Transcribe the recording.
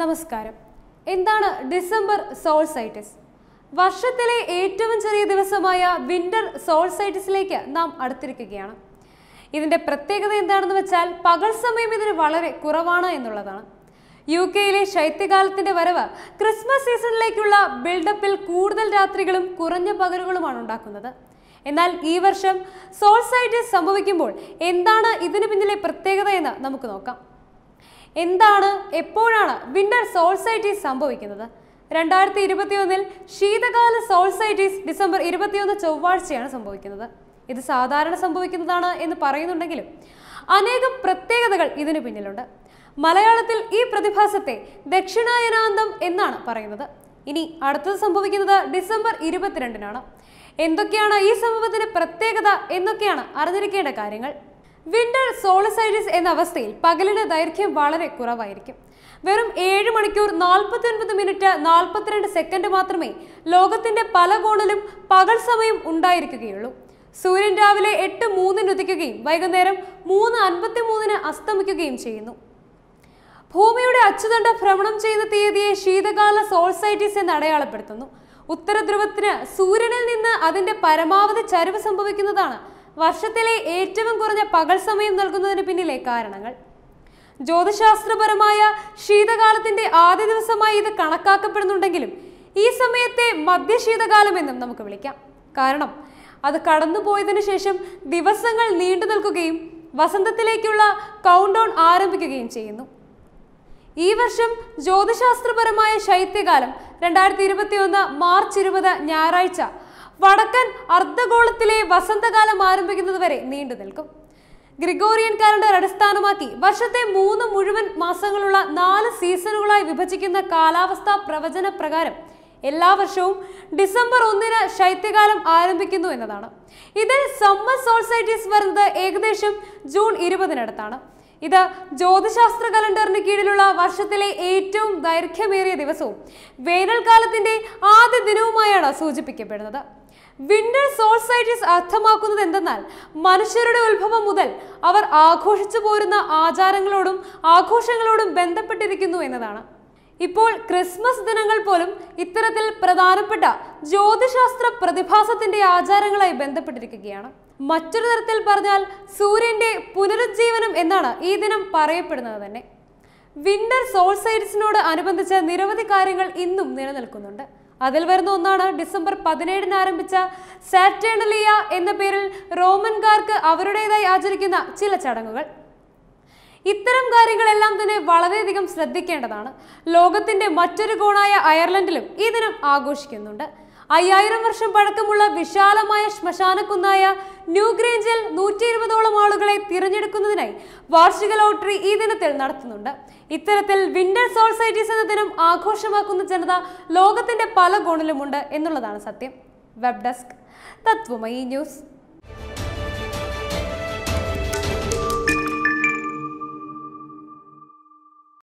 നമസ്കാരം എന്താണ് ഡിസംബർ സോൾസൈറ്റിസ് വർഷത്തിലെ ഏറ്റവും ചെറിയ ദിവസമായ വിന്റർ സോൾസൈറ്റിസിലേക്ക് നാം അടുത്തിരിക്കുകയാണ് ഇതിൻ്റെ പ്രത്യേകത എന്താണെന്ന് വെച്ചാൽ പകൽ സമയം ഇതിന് വളരെ കുറവാണ് എന്നുള്ളതാണ് യു കെയിലെ ശൈത്യകാലത്തിന്റെ വരവ് ക്രിസ്മസ് സീസണിലേക്കുള്ള ബിൽഡപ്പിൽ കൂടുതൽ രാത്രികളും കുറഞ്ഞ പകലുകളുമാണ് ഉണ്ടാക്കുന്നത് എന്നാൽ ഈ വർഷം സോൾസൈറ്റിസ് സംഭവിക്കുമ്പോൾ എന്താണ് ഇതിനു പിന്നിലെ പ്രത്യേകത എന്ന് നമുക്ക് നോക്കാം എന്താണ് എപ്പോഴാണ് വിന്റർ സോൾസൈറ്റീസ് സംഭവിക്കുന്നത് രണ്ടായിരത്തി ഇരുപത്തിയൊന്നിൽ ശീതകാല സോൾസൈറ്റീസ് ഡിസംബർ ഇരുപത്തിയൊന്ന് ചൊവ്വാഴ്ചയാണ് സംഭവിക്കുന്നത് ഇത് സാധാരണ സംഭവിക്കുന്നതാണ് എന്ന് പറയുന്നുണ്ടെങ്കിലും അനേകം പ്രത്യേകതകൾ ഇതിനു പിന്നിലുണ്ട് മലയാളത്തിൽ ഈ പ്രതിഭാസത്തെ ദക്ഷിണായനാന്തം എന്നാണ് പറയുന്നത് ഇനി അടുത്തത് സംഭവിക്കുന്നത് ഡിസംബർ ഇരുപത്തിരണ്ടിനാണ് എന്തൊക്കെയാണ് ഈ സംഭവത്തിന്റെ പ്രത്യേകത എന്നൊക്കെയാണ് അറിഞ്ഞിരിക്കേണ്ട കാര്യങ്ങൾ വിന്റർ സോളസൈഡിസ് എന്ന അവസ്ഥയിൽ പകലിന്റെ ദൈർഘ്യം വളരെ കുറവായിരിക്കും വെറും ഏഴ് മണിക്കൂർ നാൽപ്പത്തിയൊൻപത് മിനിറ്റ് നാൽപ്പത്തിരണ്ട് സെക്കൻഡ് മാത്രമേ ലോകത്തിന്റെ പല കോണിലും പകൽ സമയം ഉണ്ടായിരിക്കുകയുള്ളൂ സൂര്യൻ രാവിലെ എട്ട് മൂന്നിന് ഉദിക്കുകയും വൈകുന്നേരം മൂന്ന് അൻപത്തി മൂന്നിന് അസ്തമിക്കുകയും ചെയ്യുന്നു ഭൂമിയുടെ അച്ചുതണ്ട് ഭ്രമണം ചെയ്യുന്ന തീയതിയെ ശീതകാല സോൾസൈറ്റിസ് എന്ന് അടയാളപ്പെടുത്തുന്നു ഉത്തരധ്രുവത്തിന് സൂര്യനിൽ നിന്ന് അതിന്റെ പരമാവധി ചരിവ് സംഭവിക്കുന്നതാണ് വർഷത്തിലെ ഏറ്റവും കുറഞ്ഞ പകൽ സമയം നൽകുന്നതിന് പിന്നിലെ കാരണങ്ങൾ ജ്യോതിശാസ്ത്രപരമായ ശീതകാലത്തിന്റെ ആദ്യ ദിവസമായി ഇത് കണക്കാക്കപ്പെടുന്നുണ്ടെങ്കിലും ഈ സമയത്തെ മധ്യശീതകാലം എന്നും നമുക്ക് വിളിക്കാം കാരണം അത് കടന്നുപോയതിനു ശേഷം ദിവസങ്ങൾ നീണ്ടു നിൽക്കുകയും വസന്തത്തിലേക്കുള്ള കൗണ്ട് ഡൗൺ ആരംഭിക്കുകയും ചെയ്യുന്നു ഈ വർഷം ജ്യോതിശാസ്ത്രപരമായ ശൈത്യകാലം രണ്ടായിരത്തി ഇരുപത്തിയൊന്ന് മാർച്ച് ഇരുപത് ഞായറാഴ്ച വടക്കൻ അർദ്ധഗോളത്തിലെ വസന്തകാലം ആരംഭിക്കുന്നതുവരെ നീണ്ടു നിൽക്കും ഗ്രിഗോറിയൻ കാലണ്ടർ അടിസ്ഥാനമാക്കി വർഷത്തെ മൂന്ന് മുഴുവൻ മാസങ്ങളുള്ള നാല് സീസണുകളായി വിഭജിക്കുന്ന കാലാവസ്ഥാ പ്രവചന പ്രകാരം എല്ലാ വർഷവും ഡിസംബർ ഒന്നിന് ശൈത്യകാലം ആരംഭിക്കുന്നു എന്നതാണ് ഇതിൽ സമ്മർ സോൾസൈറ്റീസ് വരുന്നത് ഏകദേശം ജൂൺ ഇരുപതിനടുത്താണ് ഇത് ജ്യോതിശാസ്ത്ര കലണ്ടറിന് കീഴിലുള്ള വർഷത്തിലെ ഏറ്റവും ദൈർഘ്യമേറിയ ദിവസവും വേനൽക്കാലത്തിന്റെ ആദ്യ ദിനവുമായാണ് സൂചിപ്പിക്കപ്പെടുന്നത് വിന്റർ സോൾസൈറ്റിസ് അർത്ഥമാക്കുന്നത് എന്തെന്നാൽ മനുഷ്യരുടെ ഉത്ഭവം മുതൽ അവർ ആഘോഷിച്ചു പോരുന്ന ആചാരങ്ങളോടും ആഘോഷങ്ങളോടും ബന്ധപ്പെട്ടിരിക്കുന്നു എന്നതാണ് ഇപ്പോൾ ക്രിസ്മസ് ദിനങ്ങൾ പോലും ഇത്തരത്തിൽ പ്രധാനപ്പെട്ട ജ്യോതിശാസ്ത്ര പ്രതിഭാസത്തിന്റെ ആചാരങ്ങളായി ബന്ധപ്പെട്ടിരിക്കുകയാണ് മറ്റൊരു തരത്തിൽ പറഞ്ഞാൽ സൂര്യന്റെ പുനരുജ്ജീവനം എന്നാണ് ഈ ദിനം പറയപ്പെടുന്നത് തന്നെ വിന്റർ സോൾസൈഡ്സിനോട് അനുബന്ധിച്ച നിരവധി കാര്യങ്ങൾ ഇന്നും നിലനിൽക്കുന്നുണ്ട് അതിൽ വരുന്ന ഒന്നാണ് ഡിസംബർ പതിനേഴിന് ആരംഭിച്ച സാറ്റേണലിയ എന്ന പേരിൽ റോമൻകാർക്ക് അവരുടേതായി ആചരിക്കുന്ന ചില ചടങ്ങുകൾ ഇത്തരം കാര്യങ്ങളെല്ലാം തന്നെ വളരെയധികം ശ്രദ്ധിക്കേണ്ടതാണ് ലോകത്തിന്റെ മറ്റൊരു കോണായ അയർലൻഡിലും ഈ ദിനം ആഘോഷിക്കുന്നുണ്ട് അയ്യായിരം വർഷം പഴക്കമുള്ള വിശാലമായ ശ്മശാനക്കുന്നായ ന്യൂഗ്രേഞ്ചിൽ നൂറ്റി ഇരുപതോളം ആളുകളെ തിരഞ്ഞെടുക്കുന്നതിനായി വാർഷിക ലോട്ടറി ഈ ദിനത്തിൽ നടത്തുന്നുണ്ട് ഇത്തരത്തിൽ വിന്റർ സോസൈറ്റീസ് എന്ന ദിനം ആഘോഷമാക്കുന്ന ജനത ലോകത്തിന്റെ പല കോണിലുമുണ്ട് എന്നുള്ളതാണ് സത്യം വെബ് ഡെസ്ക് തത്വമയി ന്യൂസ്